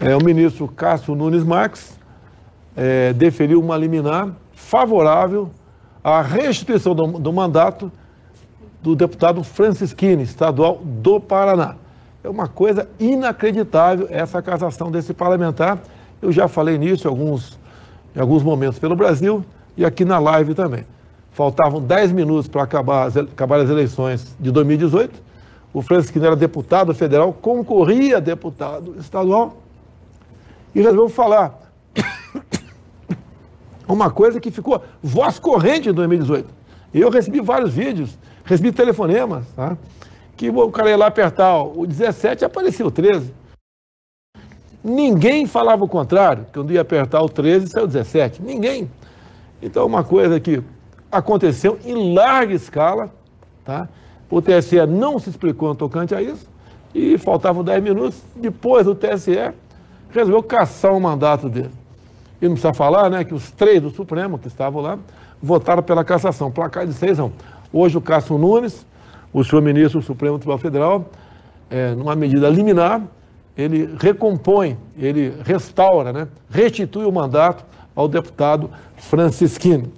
é, o ministro Cássio Nunes Marques é, deferiu uma liminar favorável à restituição do, do mandato do deputado Francisquini, estadual do Paraná. É uma coisa inacreditável essa casação desse parlamentar. Eu já falei nisso em alguns, em alguns momentos pelo Brasil e aqui na live também. Faltavam 10 minutos para acabar as, acabar as eleições de 2018. O Francisquini era deputado federal, concorria a deputado estadual e resolveu falar uma coisa que ficou voz corrente em 2018. Eu recebi vários vídeos, recebi telefonemas, tá? que o cara ia lá apertar o 17 apareceu o 13. Ninguém falava o contrário, que eu ia apertar o 13 saiu o 17. Ninguém. Então, uma coisa que aconteceu em larga escala, tá? o TSE não se explicou no tocante a isso, e faltavam 10 minutos, depois o TSE resolveu caçar o mandato dele. E não precisa falar, né, que os três do Supremo que estavam lá votaram pela cassação. Placar de seis a Hoje o Cássio Nunes, o senhor ministro do Supremo Tribunal Federal, é, numa medida liminar, ele recompõe, ele restaura, né, restitui o mandato ao deputado Francisquini.